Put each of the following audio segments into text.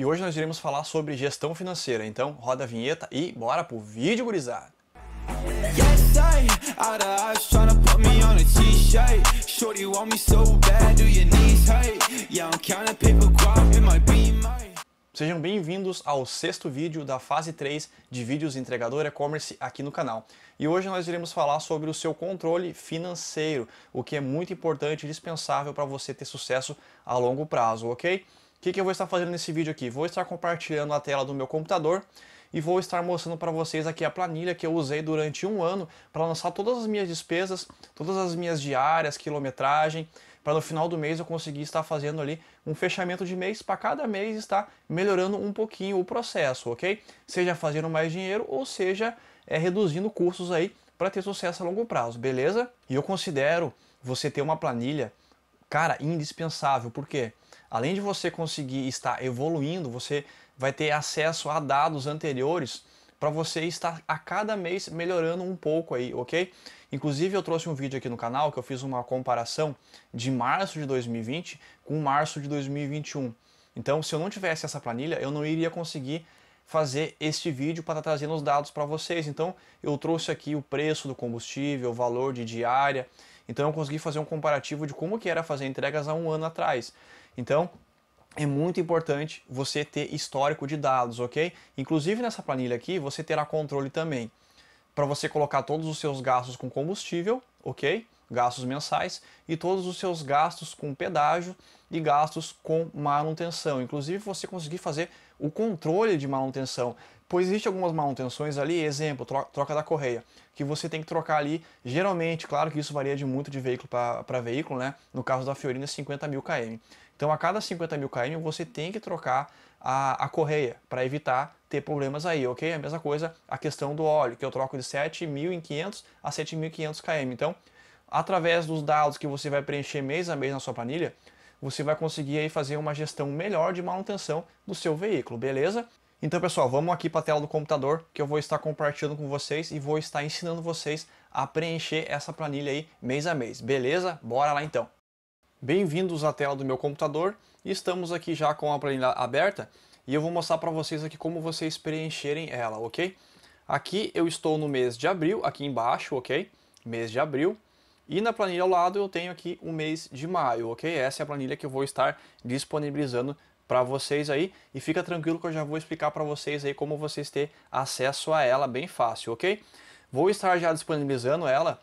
E hoje nós iremos falar sobre gestão financeira. Então, roda a vinheta e bora pro vídeo, gurizada! Sejam bem-vindos ao sexto vídeo da fase 3 de vídeos entregador e-commerce aqui no canal. E hoje nós iremos falar sobre o seu controle financeiro, o que é muito importante e dispensável para você ter sucesso a longo prazo, ok? O que, que eu vou estar fazendo nesse vídeo aqui? Vou estar compartilhando a tela do meu computador e vou estar mostrando para vocês aqui a planilha que eu usei durante um ano para lançar todas as minhas despesas, todas as minhas diárias, quilometragem, para no final do mês eu conseguir estar fazendo ali um fechamento de mês para cada mês estar melhorando um pouquinho o processo, ok? Seja fazendo mais dinheiro ou seja é, reduzindo custos aí para ter sucesso a longo prazo, beleza? E eu considero você ter uma planilha, cara, indispensável, por quê? além de você conseguir estar evoluindo, você vai ter acesso a dados anteriores para você estar a cada mês melhorando um pouco aí, ok? Inclusive eu trouxe um vídeo aqui no canal que eu fiz uma comparação de março de 2020 com março de 2021. Então, se eu não tivesse essa planilha, eu não iria conseguir fazer este vídeo para tá trazer os dados para vocês. Então, eu trouxe aqui o preço do combustível, o valor de diária. Então, eu consegui fazer um comparativo de como que era fazer entregas há um ano atrás. Então, é muito importante você ter histórico de dados, ok? Inclusive nessa planilha aqui você terá controle também para você colocar todos os seus gastos com combustível, ok? Gastos mensais e todos os seus gastos com pedágio e gastos com manutenção. Inclusive você conseguir fazer o controle de manutenção, pois existe algumas manutenções ali, exemplo, troca da correia, que você tem que trocar ali, geralmente, claro que isso varia de muito de veículo para veículo, né? No caso da Fiorina, 50 mil km. Então, a cada 50 mil km, você tem que trocar a, a correia para evitar ter problemas aí, ok? A mesma coisa a questão do óleo, que eu troco de 7.500 a 7.500 km. Então, através dos dados que você vai preencher mês a mês na sua planilha, você vai conseguir aí fazer uma gestão melhor de manutenção do seu veículo, beleza? Então, pessoal, vamos aqui para a tela do computador que eu vou estar compartilhando com vocês e vou estar ensinando vocês a preencher essa planilha aí mês a mês, beleza? Bora lá então! Bem-vindos à tela do meu computador e estamos aqui já com a planilha aberta e eu vou mostrar para vocês aqui como vocês preencherem ela, ok? Aqui eu estou no mês de abril, aqui embaixo, ok? Mês de abril. E na planilha ao lado eu tenho aqui o mês de maio, ok? Essa é a planilha que eu vou estar disponibilizando para vocês aí. E fica tranquilo que eu já vou explicar para vocês aí como vocês ter acesso a ela bem fácil, ok? Vou estar já disponibilizando ela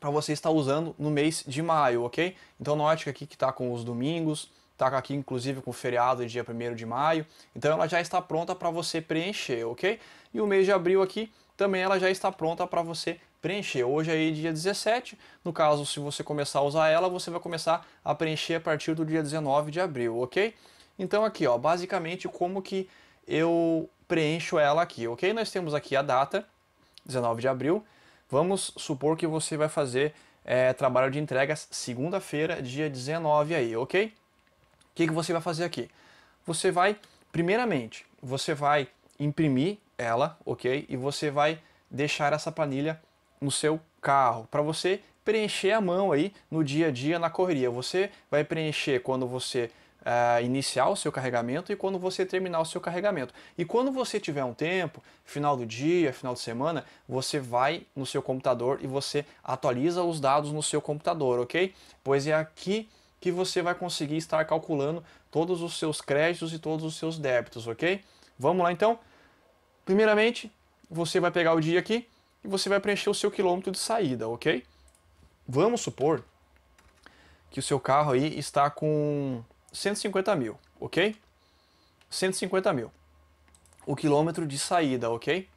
para você estar usando no mês de maio, ok? Então note é que aqui que está com os domingos, está aqui inclusive com o feriado dia 1 de maio, então ela já está pronta para você preencher, ok? E o mês de abril aqui também ela já está pronta para você preencher. Hoje é aí dia 17, no caso se você começar a usar ela, você vai começar a preencher a partir do dia 19 de abril, ok? Então aqui ó, basicamente como que eu preencho ela aqui, ok? Nós temos aqui a data, 19 de abril, Vamos supor que você vai fazer é, trabalho de entregas segunda-feira, dia 19 aí, ok? O que, que você vai fazer aqui? Você vai, primeiramente, você vai imprimir ela, ok? E você vai deixar essa planilha no seu carro para você preencher a mão aí no dia a dia na correria. Você vai preencher quando você uh, iniciar o seu carregamento e quando você terminar o seu carregamento. E quando você tiver um tempo, final do dia, final de semana, você vai no seu computador e você atualiza os dados no seu computador, ok? Pois é aqui que você vai conseguir estar calculando todos os seus créditos e todos os seus débitos, ok? Vamos lá então? Primeiramente, você vai pegar o dia aqui e você vai preencher o seu quilômetro de saída, ok? Vamos supor que o seu carro aí está com 150 mil, ok? 150 mil. O quilômetro de saída, ok?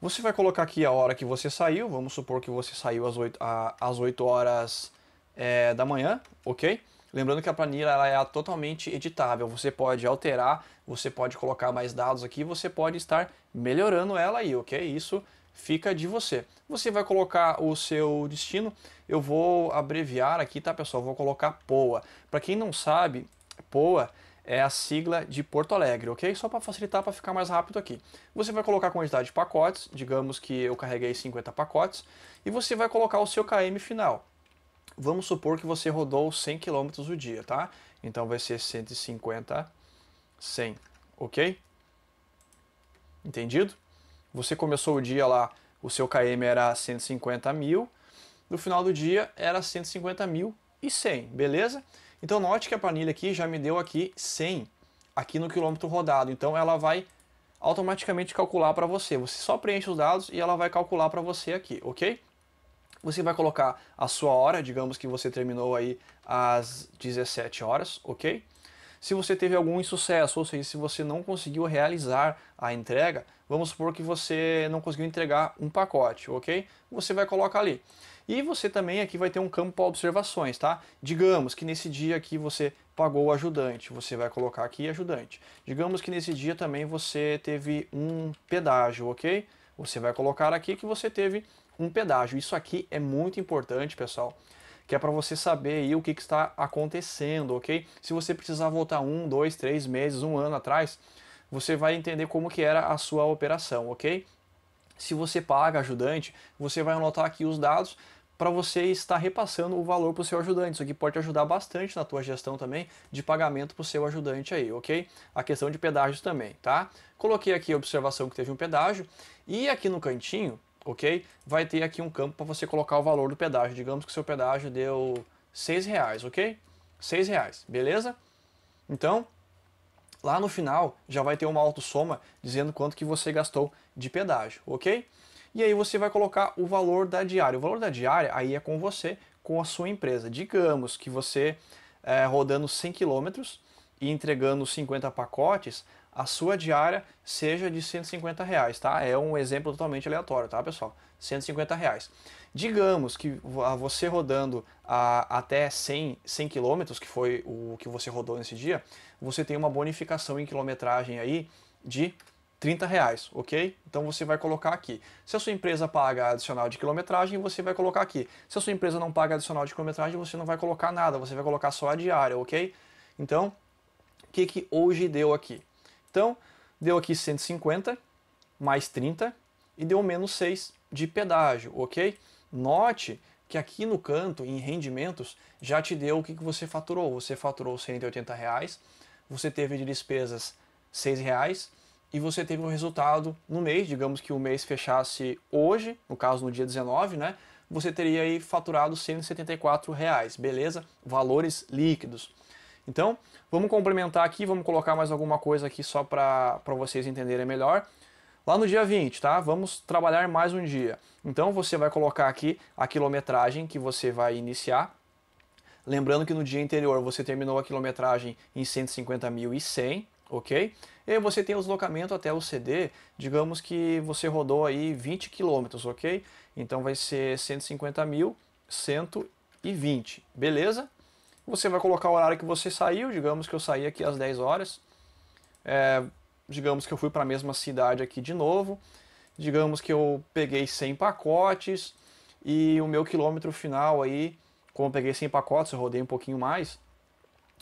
Você vai colocar aqui a hora que você saiu, vamos supor que você saiu às 8, às 8 horas é, da manhã, ok? Lembrando que a planilha ela é totalmente editável, você pode alterar, você pode colocar mais dados aqui, você pode estar melhorando ela aí, ok? Isso fica de você. Você vai colocar o seu destino, eu vou abreviar aqui, tá pessoal? Vou colocar POA. Para quem não sabe, POA é a sigla de Porto Alegre, ok? Só para facilitar, para ficar mais rápido aqui. Você vai colocar a quantidade de pacotes, digamos que eu carreguei 50 pacotes, e você vai colocar o seu KM final. Vamos supor que você rodou 100 km o dia, tá? Então vai ser 150, 100, ok? Entendido? Você começou o dia lá, o seu KM era 150 mil, no final do dia era 150 mil e 100, beleza? Então note que a planilha aqui já me deu aqui 100, aqui no quilômetro rodado. Então ela vai automaticamente calcular para você. Você só preenche os dados e ela vai calcular para você aqui, ok? Você vai colocar a sua hora, digamos que você terminou aí às 17 horas, ok? Se você teve algum insucesso, ou seja, se você não conseguiu realizar a entrega, vamos supor que você não conseguiu entregar um pacote, ok? Você vai colocar ali. E você também aqui vai ter um campo para observações, tá? Digamos que nesse dia aqui você pagou o ajudante, você vai colocar aqui ajudante. Digamos que nesse dia também você teve um pedágio, ok? Você vai colocar aqui que você teve um pedágio. Isso aqui é muito importante, pessoal que é para você saber aí o que, que está acontecendo, ok? Se você precisar voltar um, dois, três meses, um ano atrás, você vai entender como que era a sua operação, ok? Se você paga ajudante, você vai anotar aqui os dados para você estar repassando o valor para o seu ajudante. Isso aqui pode ajudar bastante na tua gestão também de pagamento para o seu ajudante aí, ok? A questão de pedágio também, tá? Coloquei aqui a observação que teve um pedágio e aqui no cantinho ok? Vai ter aqui um campo para você colocar o valor do pedágio. Digamos que seu pedágio deu seis reais, ok? Seis reais, beleza? Então, lá no final já vai ter uma autossoma dizendo quanto que você gastou de pedágio, ok? E aí você vai colocar o valor da diária. O valor da diária aí é com você, com a sua empresa. Digamos que você é, rodando 100 km e entregando 50 pacotes, a sua diária seja de 150 reais, tá? É um exemplo totalmente aleatório, tá, pessoal? 150 reais. Digamos que você rodando a, até 100, 100 km, que foi o que você rodou nesse dia, você tem uma bonificação em quilometragem aí de 30 reais, ok? Então você vai colocar aqui. Se a sua empresa paga adicional de quilometragem, você vai colocar aqui. Se a sua empresa não paga adicional de quilometragem, você não vai colocar nada, você vai colocar só a diária, ok? Então, o que, que hoje deu aqui? Então, deu aqui 150 mais 30 e deu menos 6 de pedágio, ok? Note que aqui no canto, em rendimentos, já te deu o que, você faturou. Você faturou 180 reais, você teve de despesas 6 reais e você teve um resultado no mês, digamos que o mês fechasse hoje, no caso no dia 19, né? Você teria aí faturado 174 reais, beleza? Valores líquidos. Então, vamos complementar aqui, vamos colocar mais alguma coisa aqui só para vocês entenderem melhor. Lá no dia 20, tá? Vamos trabalhar mais um dia. Então, você vai colocar aqui a quilometragem que você vai iniciar. Lembrando que no dia anterior você terminou a quilometragem em 150.100, ok? E aí você tem o deslocamento até o CD, digamos que você rodou aí 20 quilômetros, ok? Então vai ser 150.120, beleza? Você vai colocar o horário que você saiu, digamos que eu saí aqui às 10 horas. É, digamos que eu fui para a mesma cidade aqui de novo. Digamos que eu peguei 100 pacotes e o meu quilômetro final aí, como eu peguei 100 pacotes, eu rodei um pouquinho mais.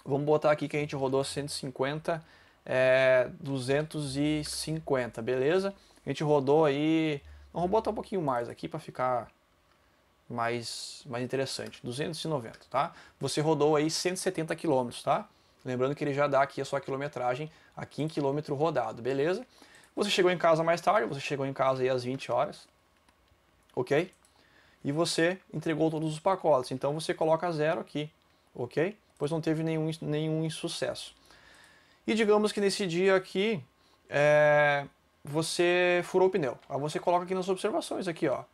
Vamos botar aqui que a gente rodou 150, é, 250, beleza? A gente rodou aí, vamos botar um pouquinho mais aqui para ficar mais, mais interessante, 290, tá? Você rodou aí 170 km, tá? Lembrando que ele já dá aqui a sua quilometragem aqui em quilômetro rodado, beleza? Você chegou em casa mais tarde, você chegou em casa aí às 20 horas, ok? E você entregou todos os pacotes, então você coloca zero aqui, ok? Pois não teve nenhum, nenhum insucesso. E digamos que nesse dia aqui, é, você furou o pneu. Aí você coloca aqui nas observações, aqui ó,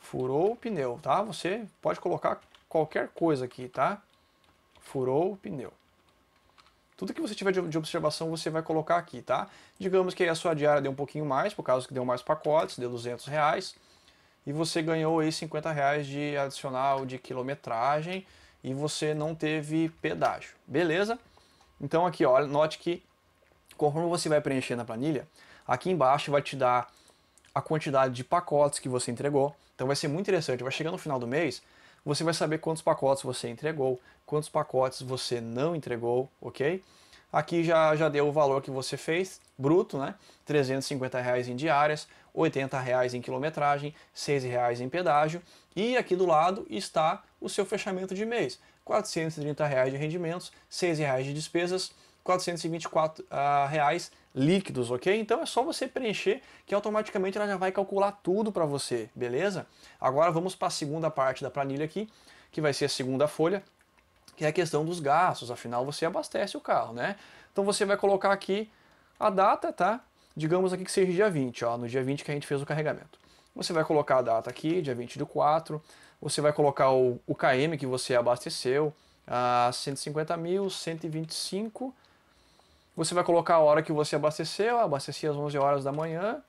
Furou o pneu, tá? Você pode colocar qualquer coisa aqui, tá? Furou o pneu. Tudo que você tiver de observação você vai colocar aqui, tá? Digamos que a sua diária deu um pouquinho mais, por causa que deu mais pacotes, deu 200 reais. E você ganhou aí 50 reais de adicional de quilometragem e você não teve pedágio, beleza? Então aqui, ó, note que conforme você vai preenchendo a planilha, aqui embaixo vai te dar a quantidade de pacotes que você entregou, então vai ser muito interessante. Vai chegar no final do mês, você vai saber quantos pacotes você entregou, quantos pacotes você não entregou, ok? Aqui já, já deu o valor que você fez, bruto, né? 350 reais em diárias, 80 reais em quilometragem, 6 reais em pedágio e aqui do lado está o seu fechamento de mês, 430 reais de rendimentos, 6 reais de despesas, 424 uh, ah, reais líquidos, ok? Então é só você preencher que automaticamente ela já vai calcular tudo para você, beleza? Agora vamos para a segunda parte da planilha aqui, que vai ser a segunda folha, que é a questão dos gastos, afinal você abastece o carro, né? Então você vai colocar aqui a data, tá? Digamos aqui que seja dia 20, ó, no dia 20 que a gente fez o carregamento. Você vai colocar a data aqui, dia 20 do 4, você vai colocar o, o KM que você abasteceu, ah, a 150 mil, 125 você vai colocar a hora que você abasteceu, abasteci às 11 horas da manhã.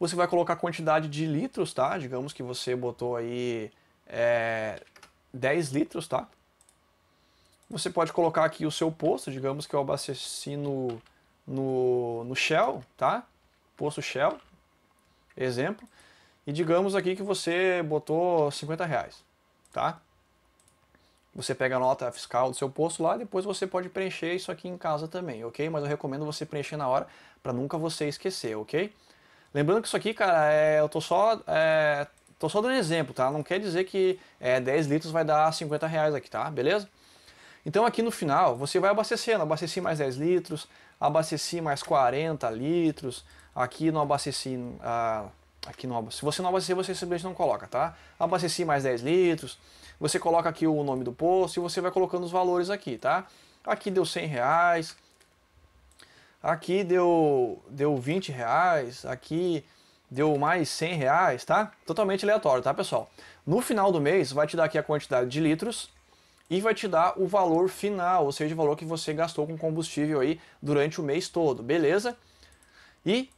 Você vai colocar a quantidade de litros, tá? Digamos que você botou aí é, 10 litros, tá? Você pode colocar aqui o seu posto, digamos que eu abasteci no, no, no Shell, tá? Posto Shell, exemplo. E digamos aqui que você botou 50 reais, tá? Você pega a nota fiscal do seu posto lá, depois você pode preencher isso aqui em casa também, ok? Mas eu recomendo você preencher na hora para nunca você esquecer, ok? Lembrando que isso aqui, cara, é, eu tô só é, tô só dando exemplo, tá? Não quer dizer que é, 10 litros vai dar 50 reais aqui, tá? Beleza? Então aqui no final você vai abastecendo, abasteci mais 10 litros, abasteci mais 40 litros, aqui não abasteci ah, Aqui no Se você não abastecer, você simplesmente não coloca, tá? Abasteci mais 10 litros. Você coloca aqui o nome do posto e você vai colocando os valores aqui, tá? Aqui deu 100 reais. Aqui deu, deu 20 reais. Aqui deu mais 100 reais, tá? Totalmente aleatório, tá, pessoal? No final do mês, vai te dar aqui a quantidade de litros e vai te dar o valor final, ou seja, o valor que você gastou com combustível aí durante o mês todo, beleza? E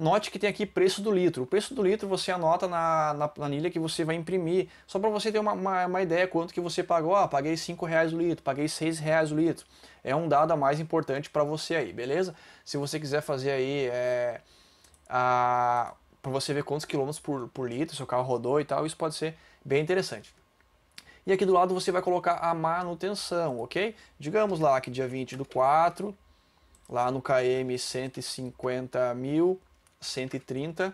Note que tem aqui preço do litro. O preço do litro você anota na, na planilha que você vai imprimir, só para você ter uma, uma, uma, ideia quanto que você pagou. Ah, paguei cinco reais o litro, paguei seis reais o litro. É um dado a mais importante para você aí, beleza? Se você quiser fazer aí é, a, para você ver quantos quilômetros por, por litro seu carro rodou e tal, isso pode ser bem interessante. E aqui do lado você vai colocar a manutenção, ok? Digamos lá que dia 20 do 4, lá no KM 150 mil, 130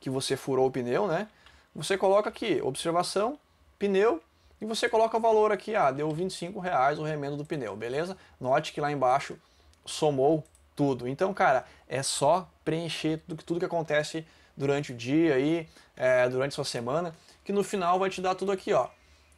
que você furou o pneu, né? Você coloca aqui, observação, pneu, e você coloca o valor aqui, ah, deu 25 reais o remendo do pneu, beleza? Note que lá embaixo somou tudo. Então, cara, é só preencher tudo, tudo que acontece durante o dia aí, é, durante sua semana, que no final vai te dar tudo aqui, ó.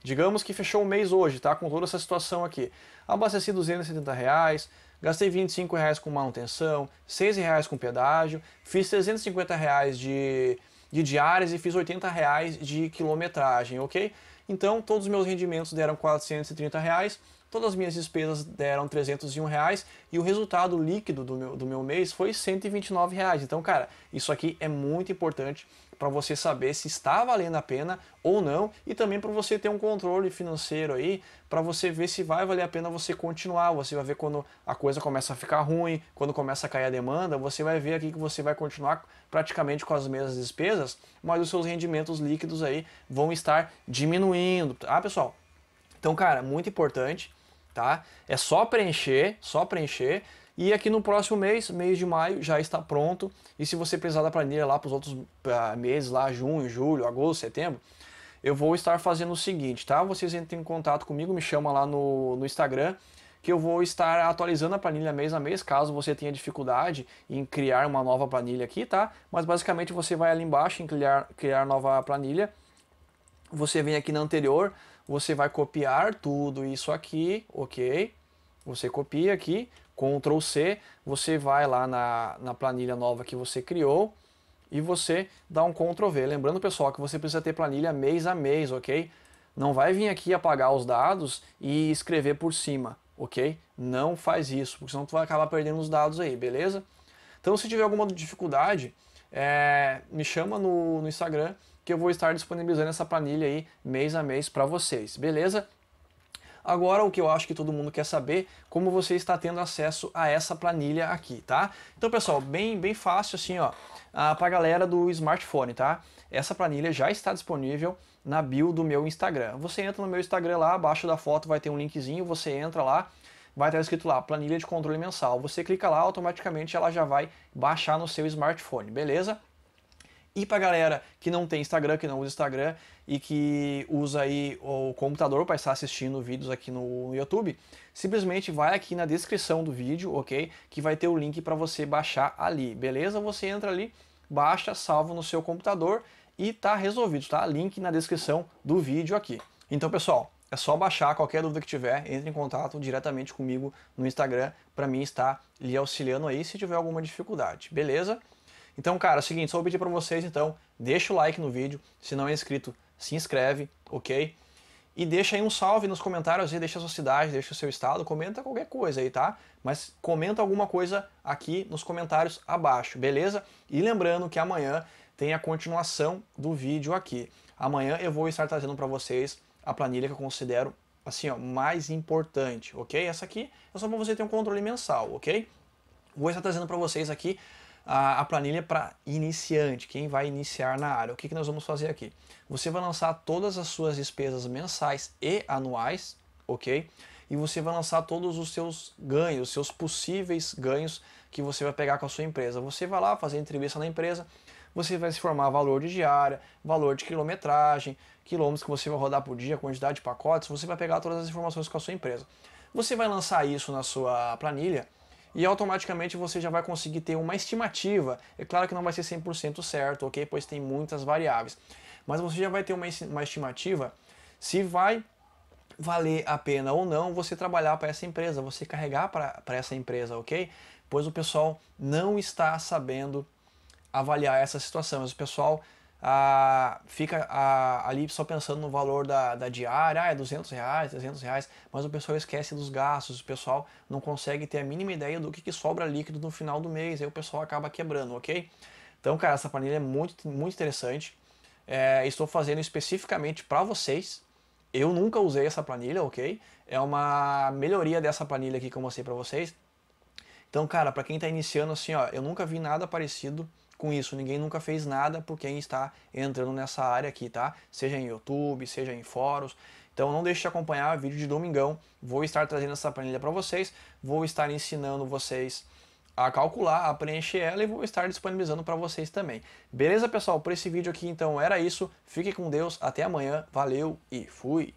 Digamos que fechou o mês hoje, tá? Com toda essa situação aqui. Abasteci 270 reais, Gastei 25 reais com manutenção, 6 reais com pedágio, fiz 350 reais de, de diárias e fiz 80 reais de quilometragem, ok? Então todos os meus rendimentos deram 430 reais Todas as minhas despesas deram 301 reais e o resultado líquido do meu, do meu mês foi 129 reais. Então, cara, isso aqui é muito importante para você saber se está valendo a pena ou não e também para você ter um controle financeiro aí, para você ver se vai valer a pena você continuar. Você vai ver quando a coisa começa a ficar ruim, quando começa a cair a demanda, você vai ver aqui que você vai continuar praticamente com as mesmas despesas, mas os seus rendimentos líquidos aí vão estar diminuindo, tá, pessoal? Então, cara, muito importante tá? É só preencher, só preencher. E aqui no próximo mês, mês de maio, já está pronto. E se você precisar da planilha lá para os outros ah, meses, lá junho, julho, agosto, setembro, eu vou estar fazendo o seguinte, tá? Vocês entrem em contato comigo, me chama lá no, no Instagram, que eu vou estar atualizando a planilha mês a mês, caso você tenha dificuldade em criar uma nova planilha aqui, tá? Mas basicamente você vai ali embaixo em criar, criar nova planilha, você vem aqui na anterior, você vai copiar tudo isso aqui, ok? Você copia aqui, Ctrl C, você vai lá na, na planilha nova que você criou e você dá um Ctrl V. Lembrando, pessoal, que você precisa ter planilha mês a mês, ok? Não vai vir aqui apagar os dados e escrever por cima, ok? Não faz isso, porque senão tu vai acabar perdendo os dados aí, beleza? Então, se tiver alguma dificuldade, é, me chama no, no Instagram que eu vou estar disponibilizando essa planilha aí mês a mês para vocês, beleza? Agora o que eu acho que todo mundo quer saber, como você está tendo acesso a essa planilha aqui, tá? Então, pessoal, bem bem fácil assim, ó, ah, para a galera do smartphone, tá? Essa planilha já está disponível na bio do meu Instagram. Você entra no meu Instagram lá, abaixo da foto vai ter um linkzinho, você entra lá, vai estar escrito lá, planilha de controle mensal. Você clica lá, automaticamente ela já vai baixar no seu smartphone, beleza? E pra galera que não tem Instagram, que não usa Instagram e que usa aí o computador para estar assistindo vídeos aqui no YouTube, simplesmente vai aqui na descrição do vídeo, ok? Que vai ter o link para você baixar ali, beleza? Você entra ali, baixa, salva no seu computador e tá resolvido, tá? Link na descrição do vídeo aqui. Então, pessoal, é só baixar qualquer dúvida que tiver, entre em contato diretamente comigo no Instagram para mim estar lhe auxiliando aí se tiver alguma dificuldade, beleza? Então, cara, é o seguinte, só vou pedir para vocês, então, deixa o like no vídeo, se não é inscrito, se inscreve, ok? E deixa aí um salve nos comentários aí, deixa a sua cidade, deixa o seu estado, comenta qualquer coisa aí, tá? Mas comenta alguma coisa aqui nos comentários abaixo, beleza? E lembrando que amanhã tem a continuação do vídeo aqui. Amanhã eu vou estar trazendo para vocês a planilha que eu considero assim, ó, mais importante, ok? Essa aqui é só para você ter um controle mensal, ok? Vou estar trazendo para vocês aqui a, a planilha para iniciante, quem vai iniciar na área. O que, que nós vamos fazer aqui? Você vai lançar todas as suas despesas mensais e anuais, ok? E você vai lançar todos os seus ganhos, seus possíveis ganhos que você vai pegar com a sua empresa. Você vai lá fazer entrevista na empresa, você vai se formar valor de diária, valor de quilometragem, quilômetros que você vai rodar por dia, quantidade de pacotes, você vai pegar todas as informações com a sua empresa. Você vai lançar isso na sua planilha e automaticamente você já vai conseguir ter uma estimativa. É claro que não vai ser 100% certo, ok? Pois tem muitas variáveis. Mas você já vai ter uma, estimativa se vai valer a pena ou não você trabalhar para essa empresa, você carregar para essa empresa, ok? Pois o pessoal não está sabendo avaliar essa situação. Mas o pessoal ah, fica ah, ali só pensando no valor da, da diária, ah, é 200 reais, 300 reais, mas o pessoal esquece dos gastos, o pessoal não consegue ter a mínima ideia do que, que sobra líquido no final do mês, aí o pessoal acaba quebrando, ok? Então, cara, essa planilha é muito, muito interessante. É, estou fazendo especificamente para vocês. Eu nunca usei essa planilha, ok? É uma melhoria dessa planilha aqui que eu mostrei para vocês. Então, cara, para quem está iniciando assim, ó, eu nunca vi nada parecido com isso, ninguém nunca fez nada por quem está entrando nessa área aqui, tá? Seja em YouTube, seja em fóruns. Então não deixe de acompanhar o vídeo de domingão. Vou estar trazendo essa planilha para vocês, vou estar ensinando vocês a calcular, a preencher ela e vou estar disponibilizando para vocês também. Beleza, pessoal? Por esse vídeo aqui então era isso. Fique com Deus, até amanhã. Valeu e fui.